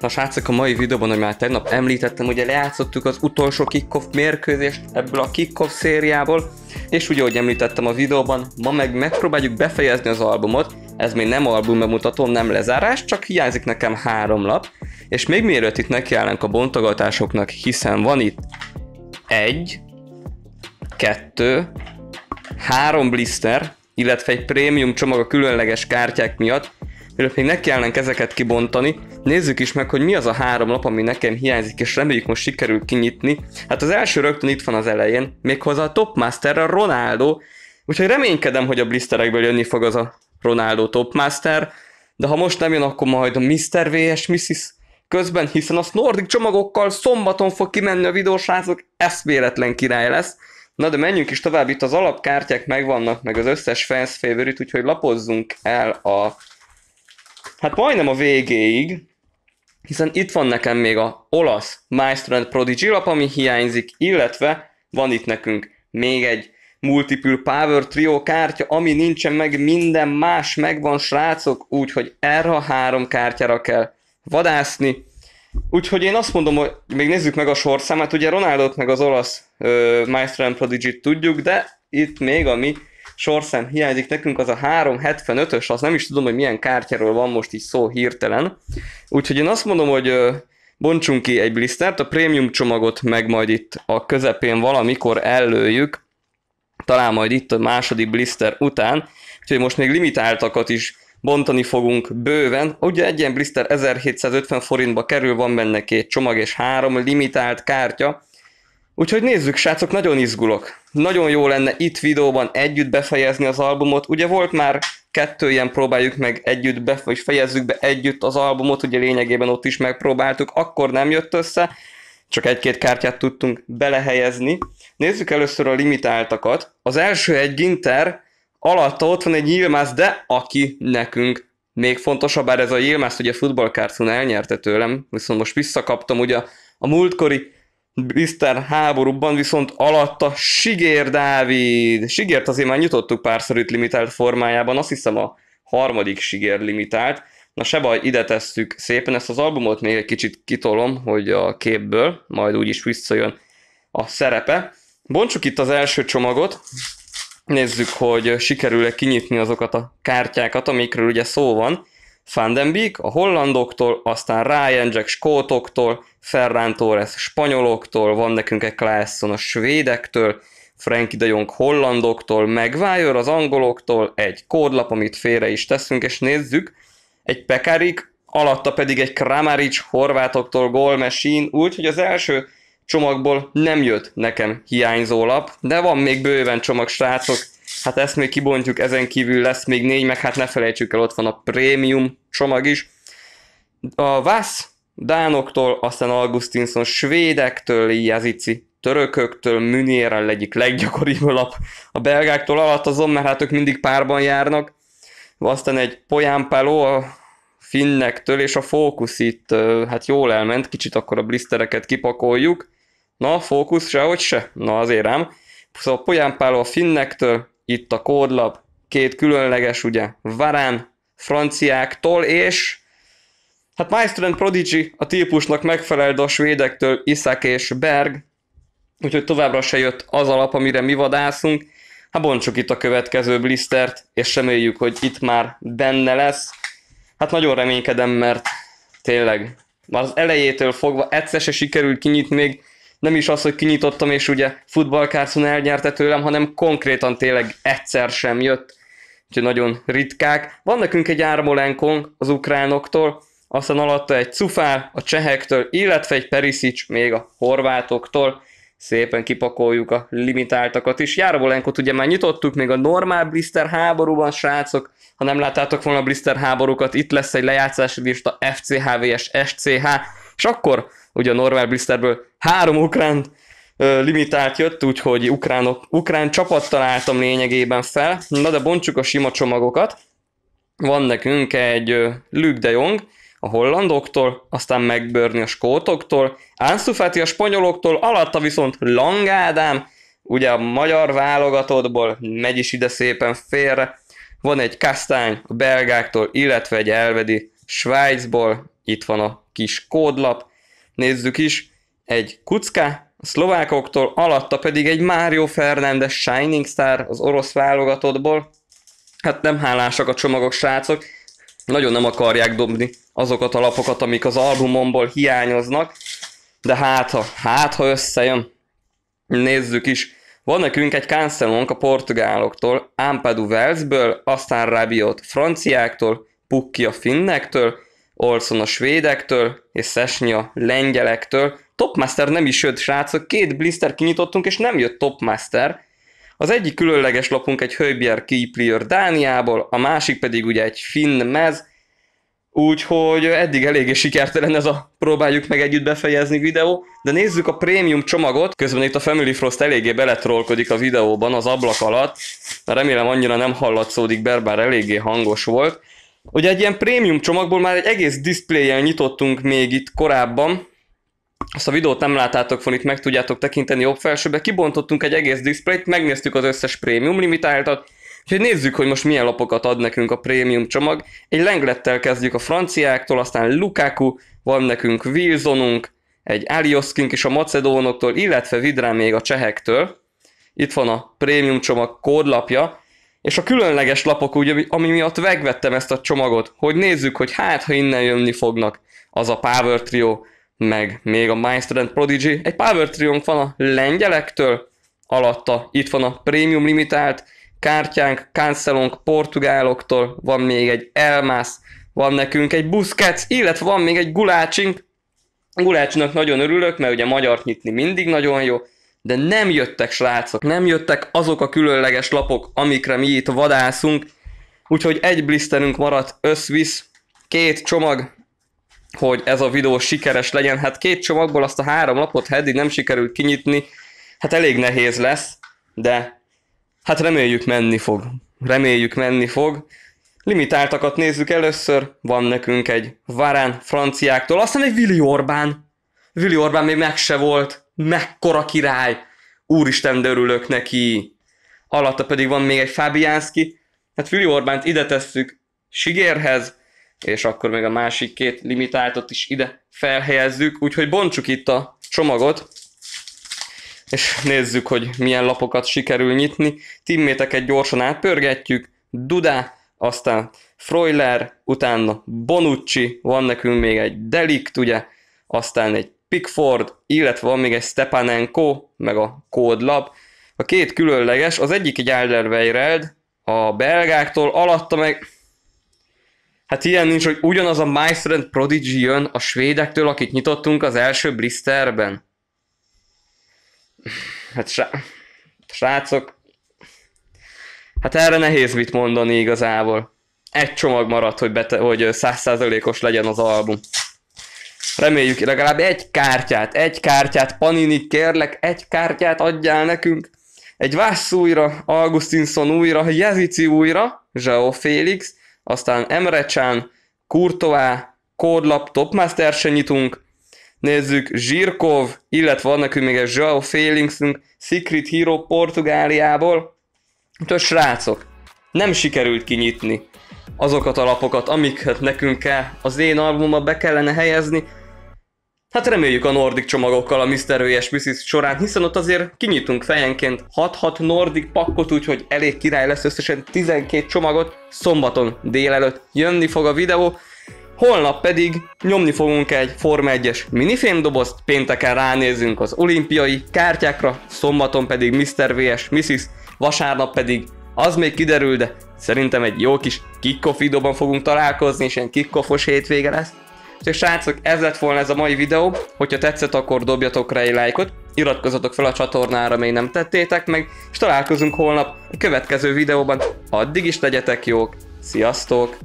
Na srácok, a mai videóban, hogy már tegnap említettem, ugye lejátszottuk az utolsó kickoff mérkőzést ebből a kickoff szériából, és ugye, ahogy említettem a videóban, ma meg megpróbáljuk befejezni az albumot, ez még nem album bemutató, nem lezárás, csak hiányzik nekem három lap, és még mielőtt itt nekiállnánk a bontogatásoknak, hiszen van itt egy, kettő, három blister, illetve egy prémium csomag a különleges kártyák miatt, mielőtt még nekiállnánk ezeket kibontani, nézzük is meg, hogy mi az a három lap, ami nekem hiányzik, és reméljük most sikerül kinyitni. Hát az első rögtön itt van az elején, méghozzá a Topmaster, a Ronaldo, úgyhogy reménykedem, hogy a blisterekből jönni fog az a Ronaldo Topmaster, de ha most nem jön, akkor majd a Mr. VS Mrs. közben, hiszen a Nordic csomagokkal szombaton fog kimenni a videósrácok, ez véletlen király lesz. Na de menjünk is tovább, itt az alapkártyák megvannak, meg az összes fans favorite, úgyhogy lapozzunk el a... Hát majdnem a végéig, hiszen itt van nekem még a olasz Maestro and Prodigy lap, ami hiányzik, illetve van itt nekünk még egy Multiple Power Trio kártya, ami nincsen meg, minden más megvan, srácok, úgyhogy erre a három kártyára kell vadászni, Úgyhogy én azt mondom, hogy még nézzük meg a sorszámát, ugye Ronaldot meg az olasz uh, Maestro and prodigy tudjuk, de itt még ami sorszám hiányzik nekünk, az a 375-ös, az nem is tudom, hogy milyen kártyáról van most így szó hirtelen. Úgyhogy én azt mondom, hogy uh, bontsunk ki egy blistert, a prémium csomagot meg majd itt a közepén valamikor ellőjük, talán majd itt a második blister után, úgyhogy most még limitáltakat is bontani fogunk bőven. Ugye egy ilyen blister 1750 forintba kerül, van benne két csomag és három limitált kártya. Úgyhogy nézzük, srácok, nagyon izgulok. Nagyon jó lenne itt videóban együtt befejezni az albumot. Ugye volt már kettő ilyen próbáljuk meg együtt, be, vagy fejezzük be együtt az albumot, ugye lényegében ott is megpróbáltuk, akkor nem jött össze, csak egy-két kártyát tudtunk belehelyezni. Nézzük először a limitáltakat. Az első egy Ginter, alatta ott van egy Yilmaz, de aki nekünk még fontosabb, bár ez a Yilmaz ugye futballkárcon elnyerte tőlem, viszont most visszakaptam ugye a múltkori Mr. háborúban, viszont alatta Sigér Dávid. Sigért azért már nyitottuk párszor itt limitált formájában, azt hiszem a harmadik Sigér limitált. Na se baj, ide tesszük szépen, ezt az albumot még egy kicsit kitolom, hogy a képből, majd úgyis visszajön a szerepe. Bontsuk itt az első csomagot, nézzük, hogy sikerül-e kinyitni azokat a kártyákat, amikről ugye szó van. Van den Beek a hollandoktól, aztán Ryan Jack skótoktól, Ferran Torres spanyoloktól, van nekünk egy Klaesson a svédektől, Frankie de Jong hollandoktól, Maguire az angoloktól, egy kódlap, amit félre is teszünk, és nézzük, egy Pekarik, alatta pedig egy Kramaric horvátoktól gól machine, úgyhogy az első csomagból nem jött nekem hiányzó lap, de van még bőven csomag, srácok. Hát ezt még kibontjuk, ezen kívül lesz még négy, meg hát ne felejtsük el, ott van a prémium csomag is. A Vász Dánoktól, aztán Augustinson svédektől, Jazici törököktől, Münérrel egyik leggyakoribb lap a belgáktól alatt azon, mert hát ők mindig párban járnak. Aztán egy Poyámpeló a finnektől, és a fókusz itt hát jól elment, kicsit akkor a blistereket kipakoljuk. Na, fókusz sehogy se? Na azért ám. Szóval Polyán a finnektől, itt a kódlap, két különleges ugye, Varán, franciáktól, és hát Maestro and Prodigy a típusnak megfelelő a svédektől Iszak és Berg, úgyhogy továbbra se jött az alap, amire mi vadászunk. Hát bontsuk itt a következő blistert, és reméljük, hogy itt már benne lesz. Hát nagyon reménykedem, mert tényleg már az elejétől fogva egyszer se sikerült kinyitni még nem is az, hogy kinyitottam, és ugye futballkárszon elnyerte tőlem, hanem konkrétan tényleg egyszer sem jött, úgyhogy nagyon ritkák. Van nekünk egy Ármolenkong az ukránoktól, aztán alatta egy Cufár a csehektől, illetve egy Perisic még a horvátoktól. Szépen kipakoljuk a limitáltakat is. Járvolenkot ugye már nyitottuk, még a normál blister háborúban, srácok. Ha nem láttátok volna a blister háborúkat, itt lesz egy lejátszási lista FCHVS SCH és akkor ugye a Norvár blisterből három ukrán limitált jött, úgyhogy ukránok, ukrán csapat találtam lényegében fel. Na de bontsuk a sima csomagokat. Van nekünk egy Luke de Jong, a hollandoktól, aztán megbörni a skótoktól, Ánszufáti a spanyoloktól, alatta viszont Langádám, ugye a magyar válogatottból megy is ide szépen félre, van egy Kastány a belgáktól, illetve egy elvedi Svájcból, itt van a kis kódlap, nézzük is, egy kucka a szlovákoktól, alatta pedig egy Mario Fernández Shining Star az orosz válogatottból. Hát nem hálásak a csomagok, srácok, nagyon nem akarják dobni azokat a lapokat, amik az albumomból hiányoznak, de hát ha, hát ha összejön, nézzük is. Van nekünk egy Cancelonk a portugáloktól, Ampadu Velsből, aztán Rabiot franciáktól, Pukki a finnektől, Olson a svédektől, és Sesny a lengyelektől. Topmaster nem is jött, srácok, két blister kinyitottunk, és nem jött Topmaster. Az egyik különleges lapunk egy Höbjer Kiplier Dániából, a másik pedig ugye egy finn mez, úgyhogy eddig eléggé sikertelen ez a próbáljuk meg együtt befejezni videó, de nézzük a prémium csomagot, közben itt a Family Frost eléggé beletrolkodik a videóban az ablak alatt, remélem annyira nem hallatszódik, bár eléggé hangos volt, Ugye egy ilyen prémium csomagból már egy egész display nyitottunk még itt korábban, azt a videót nem látátok van, itt meg tudjátok tekinteni jobb felsőbe, kibontottunk egy egész displayt, megnéztük az összes prémium limitáltat, Úgyhogy nézzük, hogy most milyen lapokat ad nekünk a prémium csomag. Egy lenglettel kezdjük a franciáktól, aztán Lukaku, van nekünk Wilsonunk, egy Alioskink is a macedónoktól, illetve Vidrán még a csehektől. Itt van a prémium csomag kódlapja, és a különleges lapok, ugye, ami miatt megvettem ezt a csomagot, hogy nézzük, hogy hát, ha innen jönni fognak, az a Power Trio, meg még a Maestro and Prodigy. Egy Power trio van a lengyelektől, alatta itt van a Premium Limitált, kártyánk, káncelónk portugáloktól, van még egy Elmász, van nekünk egy Busquets, illetve van még egy Gulácsink. Gulácsnak nagyon örülök, mert ugye magyar nyitni mindig nagyon jó, de nem jöttek srácok, nem jöttek azok a különleges lapok, amikre mi itt vadászunk, úgyhogy egy blisterünk maradt összvisz, két csomag, hogy ez a videó sikeres legyen. Hát két csomagból azt a három lapot eddig nem sikerült kinyitni, hát elég nehéz lesz, de hát reméljük menni fog. Reméljük menni fog. Limitáltakat nézzük először, van nekünk egy Varán franciáktól, aztán egy Willi Orbán Vili Orbán még meg se volt, mekkora király, úristen, de örülök neki. Alatta pedig van még egy Fábiánszki, hát Vili Orbánt ide tesszük Sigérhez, és akkor még a másik két limitáltot is ide felhelyezzük, úgyhogy bontsuk itt a csomagot, és nézzük, hogy milyen lapokat sikerül nyitni. Timméteket gyorsan átpörgetjük, Dudá, aztán Freuler, utána Bonucci, van nekünk még egy Delikt, ugye, aztán egy Pickford, illetve van még egy Stepanenko, meg a kódlap. A két különleges, az egyik egy Alderweireld, a belgáktól, alatta meg... Hát ilyen nincs, hogy ugyanaz a Maestrand Prodigy jön a svédektől, akit nyitottunk az első blisterben. Hát srá... srácok, hát erre nehéz mit mondani igazából. Egy csomag maradt, hogy, bete, hogy 100%-os legyen az album. Reméljük legalább egy kártyát, egy kártyát, Panini, kérlek, egy kártyát adjál nekünk. Egy Vász újra, Augustinson újra, Jezici újra, Zseo Félix, aztán Emre Csán, Kurtová, Kódlap, Topmaster se nyitunk, nézzük, Zsirkov, illetve van nekünk még egy Zsao Félixünk, Secret Hero Portugáliából. Úgyhogy srácok, nem sikerült kinyitni azokat a lapokat, amiket nekünk kell az én albumba be kellene helyezni, Hát reméljük a nordik csomagokkal a Mr. vs. Mrs. során, hiszen ott azért kinyitunk fejenként 6-6 nordik pakkot, úgyhogy elég király lesz összesen 12 csomagot. Szombaton délelőtt jönni fog a videó, holnap pedig nyomni fogunk egy Forma 1-es minifémdobozt, pénteken ránézünk az olimpiai kártyákra, szombaton pedig Mr. VS Mrs. Vasárnap pedig az még kiderül, de szerintem egy jó kis kickoffidoban fogunk találkozni, és ilyen kickoffos hétvége lesz. Úgyhogy srácok, ez lett volna ez a mai videó. Hogyha tetszett, akkor dobjatok rá egy lájkot, iratkozzatok fel a csatornára, még nem tettétek meg, és találkozunk holnap a következő videóban. Addig is legyetek jók, sziasztok!